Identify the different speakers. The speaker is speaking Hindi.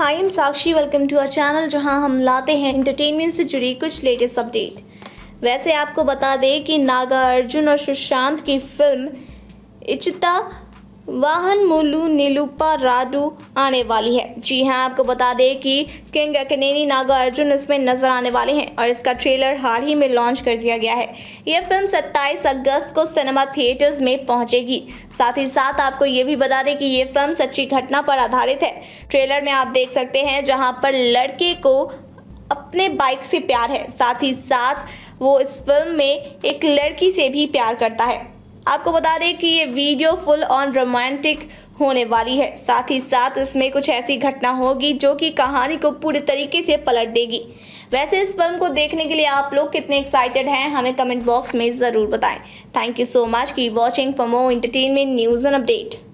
Speaker 1: hi I'm Sakshi welcome to our channel जहां हम लाते हैं इंटरटेनमेंट से जुड़ी कुछ लेटेस्ट अपडेट वैसे आपको बता दें कि नागा अर्जुन और सुशांत की फिल्म इचिता वाहन मुलू नीलूपा राडू आने वाली है जी हाँ आपको बता दें कि किंग अकनेनी नागा अर्जुन इसमें नजर आने वाले हैं और इसका ट्रेलर हाल ही में लॉन्च कर दिया गया है यह फिल्म 27 अगस्त को सिनेमा थिएटर्स में पहुंचेगी साथ ही साथ आपको ये भी बता दें कि ये फिल्म सच्ची घटना पर आधारित है ट्रेलर में आप देख सकते हैं जहाँ पर लड़के को अपने बाइक से प्यार है साथ ही साथ वो इस फिल्म में एक लड़की से भी प्यार करता है आपको बता दें कि ये वीडियो फुल ऑन रोमांटिक होने वाली है साथ ही साथ इसमें कुछ ऐसी घटना होगी जो कि कहानी को पूरे तरीके से पलट देगी वैसे इस फिल्म को देखने के लिए आप लोग कितने एक्साइटेड हैं हमें कमेंट बॉक्स में ज़रूर बताएं थैंक यू सो मच की watching for more entertainment news and update